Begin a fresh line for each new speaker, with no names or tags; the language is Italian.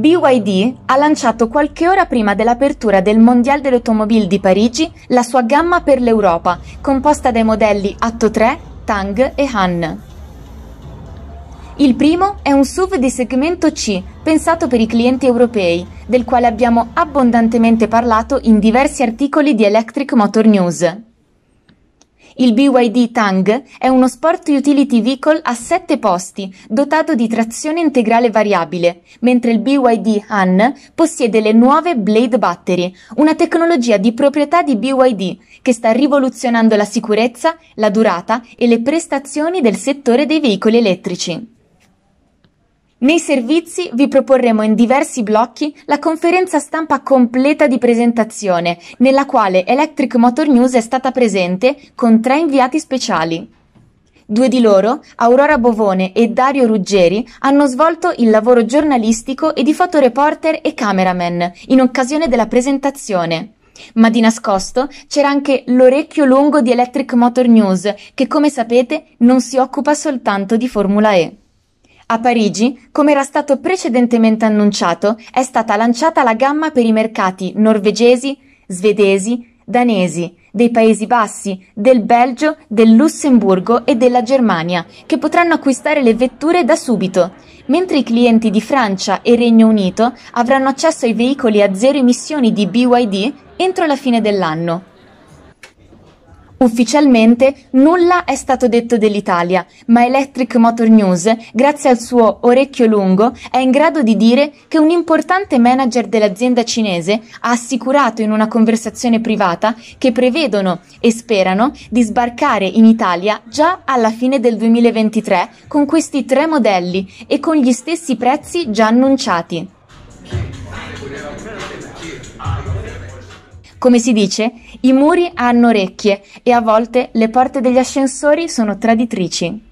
BYD ha lanciato qualche ora prima dell'apertura del Mondiale dell'Automobile di Parigi la sua gamma per l'Europa, composta dai modelli Atto 3, Tang e Han. Il primo è un SUV di segmento C, pensato per i clienti europei, del quale abbiamo abbondantemente parlato in diversi articoli di Electric Motor News. Il BYD Tang è uno sport utility vehicle a 7 posti, dotato di trazione integrale variabile, mentre il BYD Han possiede le nuove Blade Battery, una tecnologia di proprietà di BYD che sta rivoluzionando la sicurezza, la durata e le prestazioni del settore dei veicoli elettrici. Nei servizi vi proporremo in diversi blocchi la conferenza stampa completa di presentazione, nella quale Electric Motor News è stata presente con tre inviati speciali. Due di loro, Aurora Bovone e Dario Ruggeri, hanno svolto il lavoro giornalistico e di fotoreporter e cameraman in occasione della presentazione. Ma di nascosto c'era anche l'orecchio lungo di Electric Motor News, che come sapete non si occupa soltanto di Formula E. A Parigi, come era stato precedentemente annunciato, è stata lanciata la gamma per i mercati norvegesi, svedesi, danesi, dei Paesi Bassi, del Belgio, del Lussemburgo e della Germania, che potranno acquistare le vetture da subito, mentre i clienti di Francia e Regno Unito avranno accesso ai veicoli a zero emissioni di BYD entro la fine dell'anno. Ufficialmente nulla è stato detto dell'Italia, ma Electric Motor News, grazie al suo orecchio lungo, è in grado di dire che un importante manager dell'azienda cinese ha assicurato in una conversazione privata che prevedono e sperano di sbarcare in Italia già alla fine del 2023 con questi tre modelli e con gli stessi prezzi già annunciati. Come si dice, i muri hanno orecchie e a volte le porte degli ascensori sono traditrici.